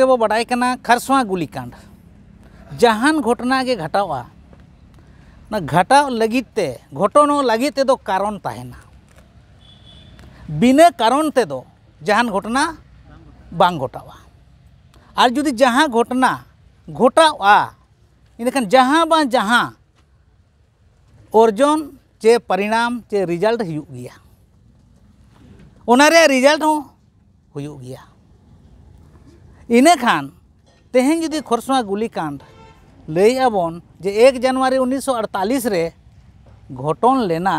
बड़ा खरसवा गुलीकांड जहां घटना के घटा घटा लगे घटन लगे कारण तहना बिना कारण तेज जहां घटना बांग घटा और जदि जहाँ घटना घटा इनखान जहाँ बा जहाँ अर्जन चे परिणाम चे रिजल्ट रिजाल्टे रिजाल्ट हो गया इनखान तेहन जुदी खरसवा गुलिकांड लैबन जे एक जानुरी उन्नीस सौ अड़तालीस घटन लेना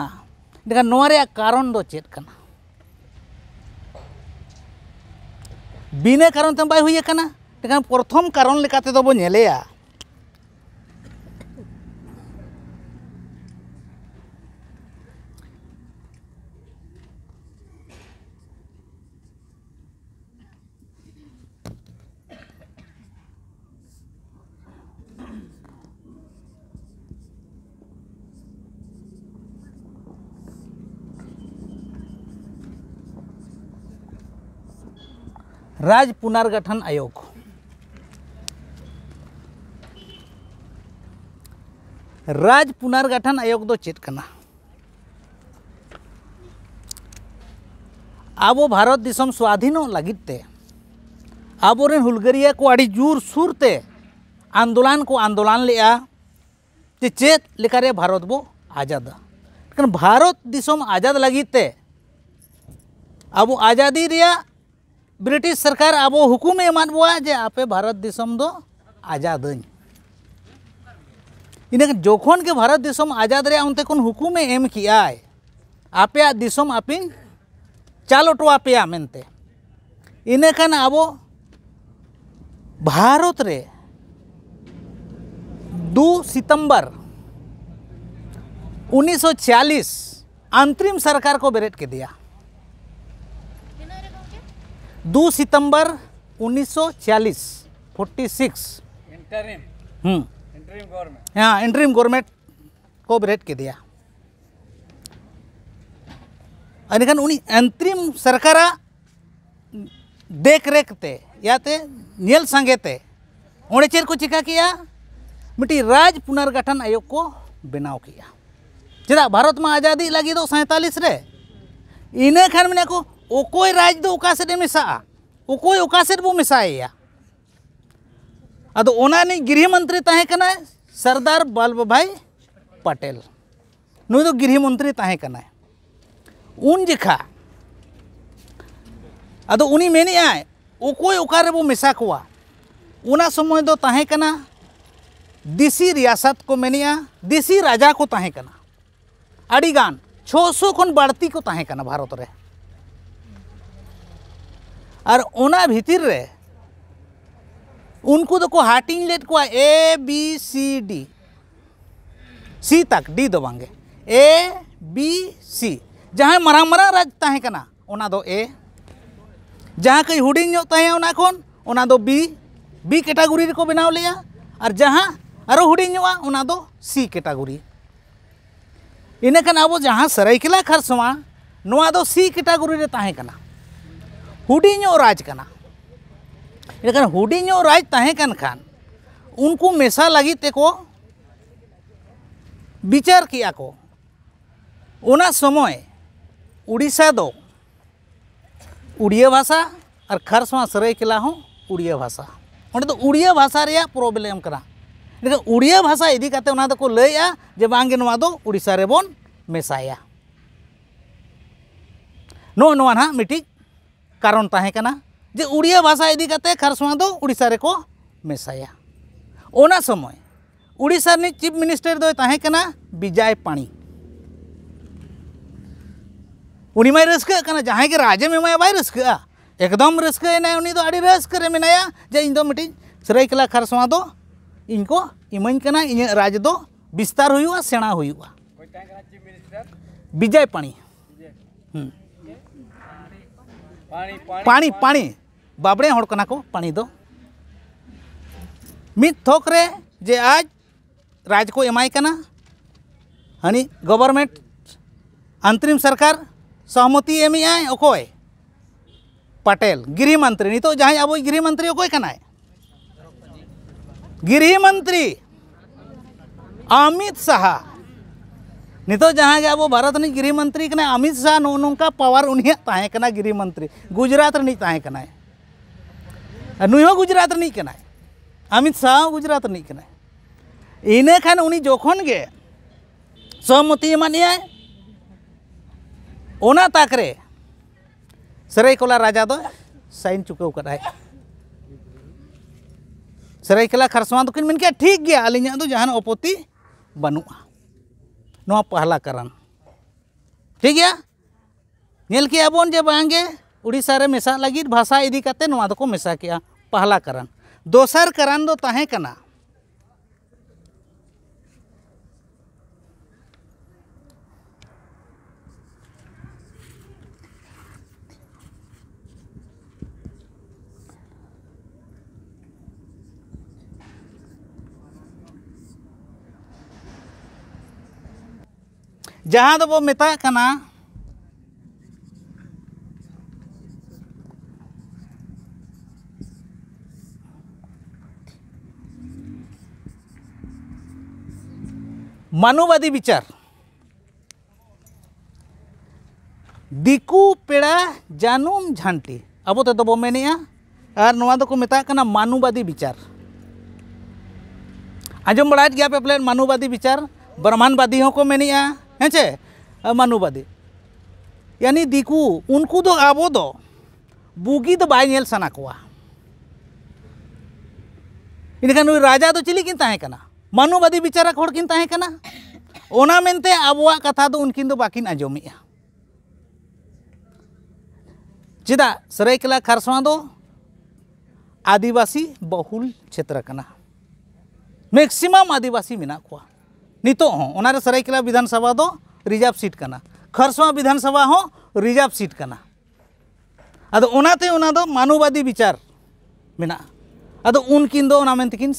कारण दो चेक करना बिना कारण तो बै हुई प्रथम कारण बोले राज्य पुनर्गठन आयोग राज्य पुनर्गठन आयोग दो चेत करना अब भारत दिसम स्वाधीन लगते अब हुलगरिया को अड़ी जोर सुरते आंदोलन को आंदोलन ले चेत लेकर भारत बो आजाद भारत दिसम आजाद लगते अब आजादी ब्रिटिश सरकार अब हुकुम एमान बोआ जे आपे भारत दिसम दो आजाद इन जोखन के भारत दिसम आजाद उनते को हुकुम एम किया आपे आ दिसम आपे चाल हटोपे मनते इनखान अब भारत रे दो सितंबर 1940 अंतरिम सरकार को बेरेट के दिया दो सितंबर 1940 46 इंटरिम हम्म इंटरिम गवर्नमेंट हाँ इंटरिम गवर्नमेंट को ब्रेक के दिया अनेकन उन्हीं अंतरिम सरकारा देख रेख ते या ते नियल संगे ते उन्हें चेर को चिका किया मिट्टी राज पुनर्गठन आयोग को बनाओ किया चला भारत में आजादी लगी तो सैंतालीस रे इन्हें खान मैंने को ओको राज दो ओका गृह मंत्री तहेकना सरदार बल्लभ भाई पटेल नुदो गृह मंत्री तहेकना उन जिखा अद उनी मेनिया ओको ओका मेसा कोआ समय दो तहेकना दिसी रियासत को मन दिसी राजा को तहेकना अडी गान 600 खन बढ़ती को तहेकना भारत रे और ओना भीतर रे उनको दो तो हाटिंग लेट को A B C D C तक डी दो बांगे ए बी सी जहाँ मरा मरा राज तहें कना ओना दो ए जहाँ कई हुडिंग नो तहें ओना खोन ओना दो बी बी कैटेगरी को बनाव लिया और जहाँ आरो हुडिंग नो ओना दो सी कैटेगरी इनखान अब जहाँ सरायकेला खरसवा सी कैटेगरी रे तहें कना हूँ राज हूँ राज खान उनको मेसा लगे को विचार समय उड़ीसा दो उड़िया भाषा और खरसवा हम उड़िया भाषा वोट तो उड़िया भाषा प्रॉब्लम करा लेकिन उड़िया भाषा इदीकते तो लैया जे बाड़ीसा बन मेसाया नो नो ना मिट्टी कारण तहकना जे उड़िया भाषा इदीकते खारसवा तो उड़ीसा को मेसाया ओना समय उड़ीसा चीफ मिनिस्टर दोकना विजय पाणी उनमें रसकना जहां के राजेम एमाय बै रस एकदम रसकना उन रे मेया जे इनमें सरकला खारसवा तो इनको इमेंकना इन राज दो विस्तार होना विजय पाणी पानी पानी बाबड़े होड़ को पानी दो मित थोक रे जे आज राज को एमाय हनी गवर्नमेंट अंतरिम सरकार सहमति एम पटेल गृह मंत्री नित तो अब गृह मंत्री ओकोय गृह मंत्री अमित शाह नितो जहाँ अब भारत गृहमंत्री गृह मंत्री अमित शाह नो नौका पावर उन्हें गृह मंत्री गुजरात नुह गुजरात अमित शाह गुजरात इन खान उन्हीं जखन के सहमति एमानिया तकरे राजा दो तो सैन चुकाव कर सरायकला खरसवा दो तो ठीक गया अली अपत्ति बनूगा पहला कारण ठीक है नल के अब जे बांगे उड़ीसा मशा लगे भाषा इदी मशा के पहला कारण दोसार कारण दो तहेकना ᱡᱟᱦᱟᱸ ᱫᱚᱵᱚ ᱢᱮᱛᱟᱜ ᱠᱟᱱᱟ मानववादी विचार दिकू पेड़ा जानूम झांटी अब तब मेने और नवा दो मेतना मानववादी विचार आजम बड़ा गया पे प्लेन मानववादी विचार ब्रह्मांडवादी को मेने ᱦᱮᱸ ᱪᱮ यानी ᱭᱟᱱᱤ उनको ᱩᱱᱠᱩ ᱫᱚ ᱟᱵᱚ बुगी तो ᱫᱚ ᱵᱟᱭ ᱧᱮᱞ इनखान राजा तो चिली किन मानुवादी विचारक होते अब कथा तो उनकिन दो तो बाकिन आजमे चेदा सरायकला खरसवा दो आदिवासी बहुल क्षेत्र मैक्सिमाम आदिवासी मेना नितों हों सरायकेला विधानसभा दो रिजर्व सीट कर खरसवा विधानसभा रिजार्व सीट कर अद उनाते उना दो विचार मेना अद उनकिन दो उना मेनतिकिन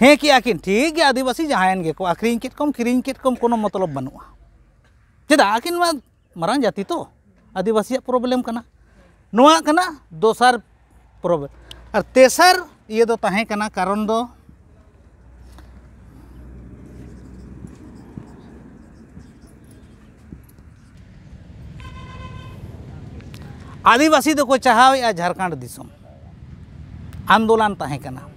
हे कि आकिन ठीक है आदिवासी जहायन को आखिरी किट कम खरीन को मतलब बनुआ चेदा आकिन मा जाति तो आदिवासी प्रॉब्लम दोसार प्रॉब्लम और तेसर तो कारण दो आदिवासी तो को चाहवे झारखंड दिसम आंदोलन तहकना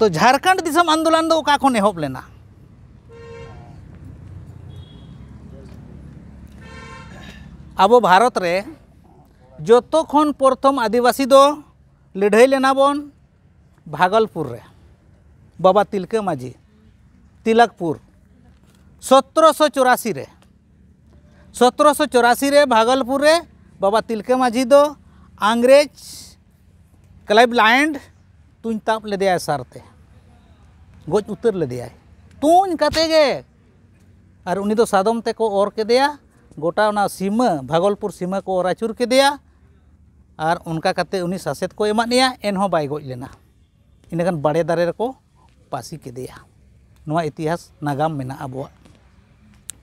तो झारखंड दिसम आंदोलन दो का खन एहब लेना अब भारत रे जो तो खन प्रथम आदिवासी दो ᱞᱟᱹᱲᱦᱟᱹᱭ लेना बन भागलपुर ᱨᱮ ᱵᱟᱵᱟ ᱛᱤᱞᱠᱟᱹ ᱢᱟᱹᱡᱷᱤ तिलकपुर सत्रह सौ चौरासी रे सत्रह सौ चौरासी रे भागलपुर रे बाबा तिलक माझी दो अंग्रेज क्लब लैंड तुझ ताप ले दिया सारते गोज उतर ले दिया तुझ कते गे और उन्हीं दो सादम ते को और के दिया गोटा सीमा भागलपुर सीमा को और आचूर के दिया और उनका सासेद को एमा एन बै गजलेना इनखान बड़े दारे को पासी के नवा इतिहास नागाम में अब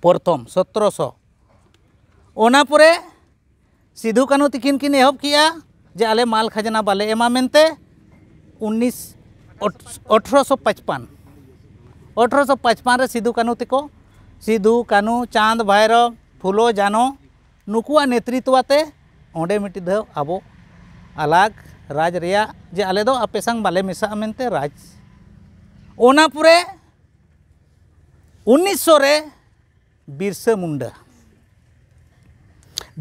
प्रथम सत्रह सौ सिधु कानू तीखिन किन एह किया जे आले माल खजाना बाले एमा मेंते उन्नीस अठारह सौ पचपन अठारह सौ पचपन सिधु कानू तक सिधु कानू चांद भैरव फुलो जानो नुकुआ नेतृत्व अंडे मिट्टी दौ अब अलग राज जे अले दो आपे संग बाले मिसा मेनते राज ओना पुरे उन्नीस सौ रे बिरसा मुंडा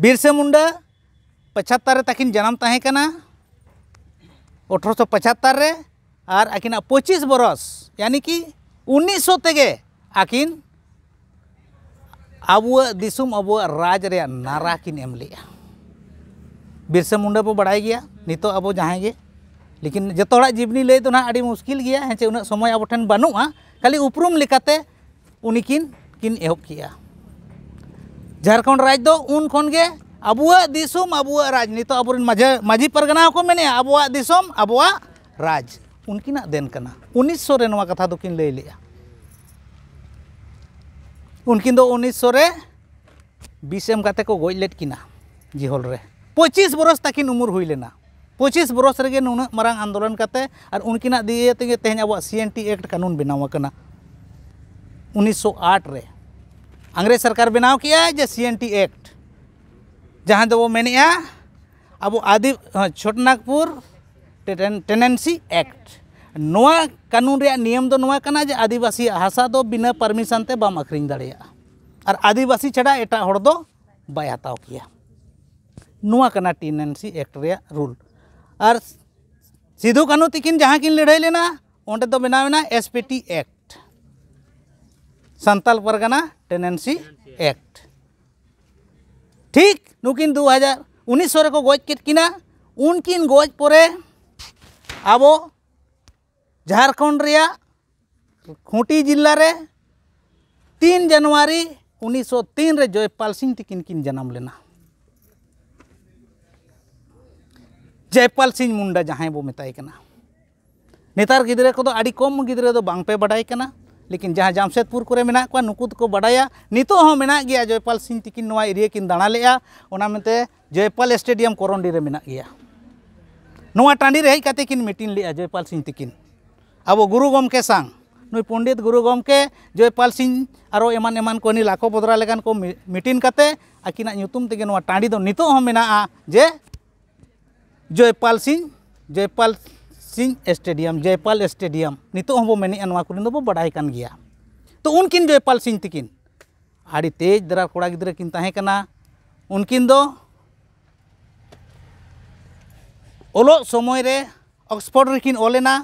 बिरसा मुंडा पचहत्तर तकिन जन्म तहे कना अठारह सौ पचहत्तर रे आर अकिन पचीस बरस यानी कि उन्नीस सौ तेगे अकिन अब दिसम अब राज नारा किन एम बिरसा मुंडा बो बड़ा गया नितो अब जहाँ के लेकिन जो जीवनी लय तो ना मुश्किल गया हैं चे उन समय अब ठन बनू हाँ। खाली उपरूम उनकिन किन एहब किया झारखंड राज्य तो उन खन तो अब अब राज नितो अब माझे माझी परगना को मेने अब अब राज उनकिन देन कना 1900 रे नवा कथा दोकिन तो लय लिया उनकिन दो 1900 रे 20 एम काते को गोइलेट किना जी होल पचिस बरस तक उमर होना पचिस बरस रे नुना मारंग आंदोलन करते और उनकिन दिए तेज अब सी एन टी एक्ट कानून बनावना उन्नीस सौ आठ रे अंग्रेज सरकार बनाव किया जे सी एन टी एक्ट जहाँ दो मेने अब आदि हाँ, छोटनागपुर टेनेंसी एक्ट नवा कानून नियम दो तो जे आदिवासी हासा दो तो बिना परमिशन बाम अखरिंग और आदिवासी छड़ा एटा हड़ दो बै हत्या नुआकना टी एन सी रूल और सिधु कानू तीन जहाँ कि लड़े लेना वे तो बनाव S P T act Santal Pargana tenancy act ठीक नुकिन दो हज़ार उन्नीस सौ गज के उनकिन गज पर अब झारखंड खुटी जिले तीन जनवरी उन्नीस सौ तीन रे जयपाल सिंह तीन किन जन्म लेना जयपाल सिंह मुंडा जहाँ बो ᱢᱮᱛᱟᱭ नेतार ᱱᱮᱛᱟᱨ ᱜᱤᱫᱽᱨᱟᱹ ᱠᱚᱫᱚ ᱟᱹᱰᱤ ᱠᱚᱢ ᱜᱤᱫᱽᱨᱟᱹ ᱫᱚ ᱵᱟᱝᱯᱮ लेकिन जहाँ जमशेदपुर को मेना को नुकू नित जयपाल सिंह तकिन एरिया किन दाड़ा लेते जयपाल स्टेडियम करंडी मेना गया टाँडी हज कि मीटिंग ले जयपाल सिंह तकिन अब गुरु गमके सांग नुई पंडित गुरु गमके जयपाल सिंह और एमान एमान को लाखो बदरा को मीटिंग कते टाँडी नित जे जयपाल सिंह जयपाल सिंह स्टेडियम जयपाल स्टेडियम नितो हम मेन बड़ा तो उनकिन जयपाल सिंह तकिन आड़ी तेज दरा कोड़ा गिद्रा किन तहकना उनकिन दो ओलो समय रे ऑक्सफोर्ड रेकिन ओलेना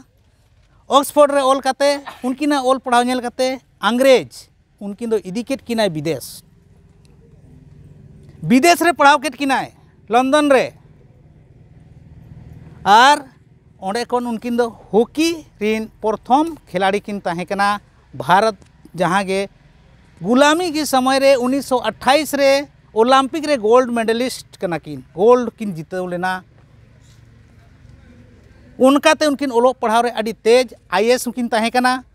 ऑक्सफोर्ड रे ओल काते उनकिना ओल पढ़ाव नेल काते अंग्रेज उनकिन दो इदिकेट किनाय विदेश विदेश रे पढ़ाव केट किनाय लंदन रे ᱟᱨ ᱚᱸᱰᱮ ᱠᱷᱚᱱ ᱩᱱᱠᱤᱱ ᱫᱚ ᱦᱚᱠᱤ ᱨᱤᱱ ᱯᱨᱚᱛᱷᱚᱢ ᱠᱷᱮᱞᱟᱲᱤ ᱠᱤᱱ ᱛᱟᱦᱮᱸ ᱠᱟᱱᱟ गुलामी की समय रे 1928 रे ओलंपिक रे गोल्ड मेडलिस्ट कनाकिन गोल्ड किन जिताव लेना उनकाते उनकिन ओलोग पढ़ाव रे अड़ी तेज आईएएस उनकिन तहकना